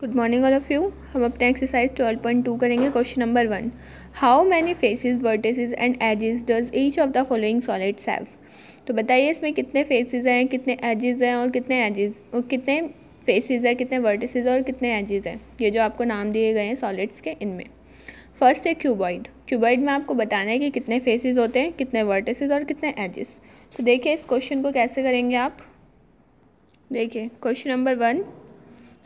good morning all of you हम अपने exercise 12.2 करेंगे question number one how many faces vertices and edges does each of the following solids have तो बताइए इसमें कितने faces हैं कितने एजेस हैं और कितने एजेस और कितने फेसेस हैं कितने वर्टेसेस और कितने एजेस हैं ये जो आपको नाम दिए गए हैं सॉलिड्स के इनमें फर्स्ट है क्यूबॉइड क्यूबॉइड में आपको बताना है कि कितने फेसेस होते हैं कितने वर्टेसेस और कितने एजेस तो देखिए इस क्वेश्चन को कैसे करेंगे आप देखिए क्वेश्चन नंबर वन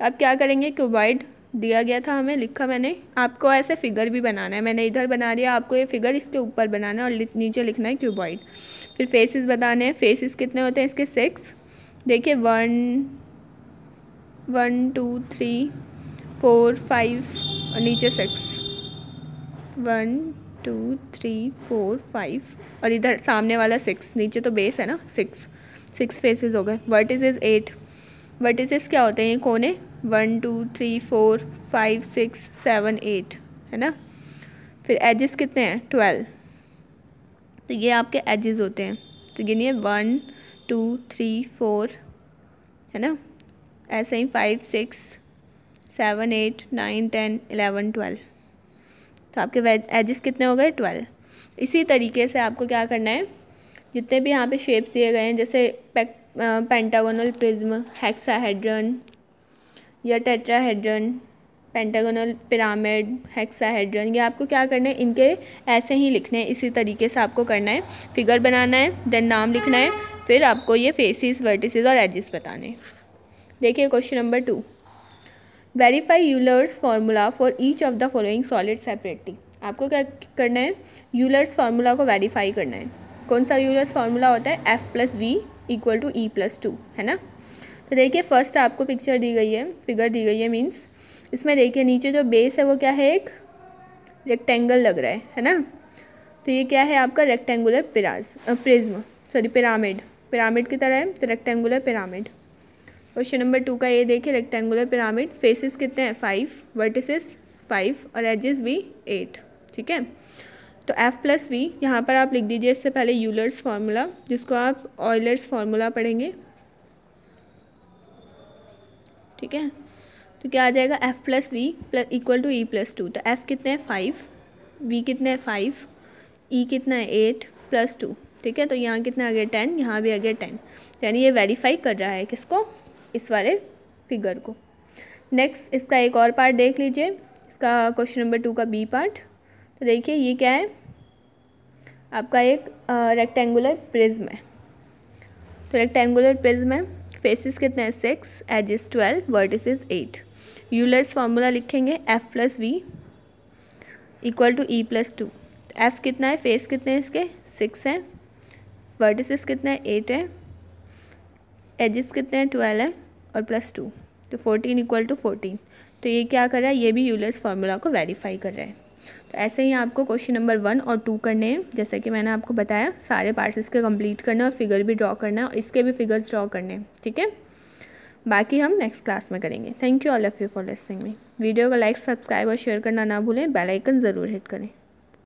अब क्या करेंगे क्यूबाइड दिया गया था हमें लिखा मैंने आपको ऐसे फिगर भी बनाना है मैंने इधर बना दिया आपको ये फिगर इसके ऊपर बनाना है और नीचे लिखना है क्यूबॉइड फिर फेसेस बताने हैं फेसेस कितने होते हैं इसके सिक्स देखिए one one two three four five और नीचे six one two three four five और इधर सामने वाला सिक्स नीचे तो बेस है ना सिक्स सिक्स फेसेस हो गए vert is is eight vertices क्या होते हैं ये कोने one two three four five six seven eight है ना फिर एजेस कितने हैं ट्वेल्व तो ये आपके एजेस होते हैं तो गिनिए वन टू थ्री फोर है ना ऐसे ही five six seven eight nine ten eleven twelve तो आपके एजेस कितने हो गए ट्वेल्व इसी तरीके से आपको क्या करना है जितने भी यहाँ पे शेप्स दिए गए हैं जैसे पैक पेंटागोनल प्रिज्म हेक्साहेड्रन या टेट्राहेड्रन पेंटागोनल पिरामिड हेक्साहेड्रन ये आपको क्या करना है इनके ऐसे ही लिखने हैं इसी तरीके से आपको करना है फिगर बनाना है देन नाम लिखना है फिर आपको ये फेसिस वर्टिस और एजिस बताने देखिए question number two verify Euler's formula for each of the following solid separately आपको क्या करना है यूलर्स फार्मूला को वेरीफाई करना है कौन सा यूलर्स फार्मूला होता है F plus V equal to E plus two है ना तो देखिए फर्स्ट आपको पिक्चर दी गई है फिगर दी गई है मीन्स इसमें देखिए नीचे जो बेस है वो क्या है एक रेक्टेंगल लग रहा है है ना तो ये क्या है आपका रेक्टेंगुलर पिराज प्रिज्म सॉरी पिरामिड पिरामिड की तरह है तो rectangular pyramid question number two का ये देखिए रेक्टेंगुलर पिरामिड फेसेस कितने हैं फाइव वर्टिसेस फाइव और एजेस भी एट ठीक है तो एफ़ प्लस वी यहाँ पर आप लिख दीजिए इससे पहले यूलर्स फार्मूला जिसको आप ऑयलर्स फार्मूला पढ़ेंगे ठीक है तो क्या आ जाएगा F plus V plus equal to E plus two तो एफ़ कितने हैं फाइव वी कितने फाइव ई e कितना है एट प्लस टू ठीक है तो यहाँ कितना आ गया टेन यहाँ भी आ गया टेन यानी ये वेरीफाई कर रहा है किसको इस वाले फिगर को नेक्स्ट इसका एक और पार्ट देख लीजिए इसका क्वेश्चन नंबर टू का बी पार्ट तो देखिए ये क्या है आपका एक रेक्टेंगुलर प्रिज्म है तो रेक्टेंगुलर प्रिज्म है फेसेस कितने हैं six edges twelve vertices eight Euler's formula लिखेंगे F plus V equal to E plus two F कितना है फेस कितने हैं इसके सिक्स हैं वर्टिसेस कितने हैं एट है एजेस कितने हैं ट्वेल्व है और प्लस टू तो फोर्टीन इक्वल टू फोर्टीन तो ये क्या कर रहा है ये भी यूलर्स फार्मूला को वेरीफाई कर रहा है तो ऐसे ही आपको क्वेश्चन नंबर वन और टू करने हैं जैसे कि मैंने आपको बताया सारे पार्ट्स के कंप्लीट करना और फिगर भी ड्रॉ करना है और इसके भी फिगर्स ड्रॉ करने हैं ठीक है बाकी हम नेक्स्ट क्लास में करेंगे thank you all of you for listening me video को लाइक सब्सक्राइब और शेयर करना ना भूलें बेल आइकन ज़रूर हिट करें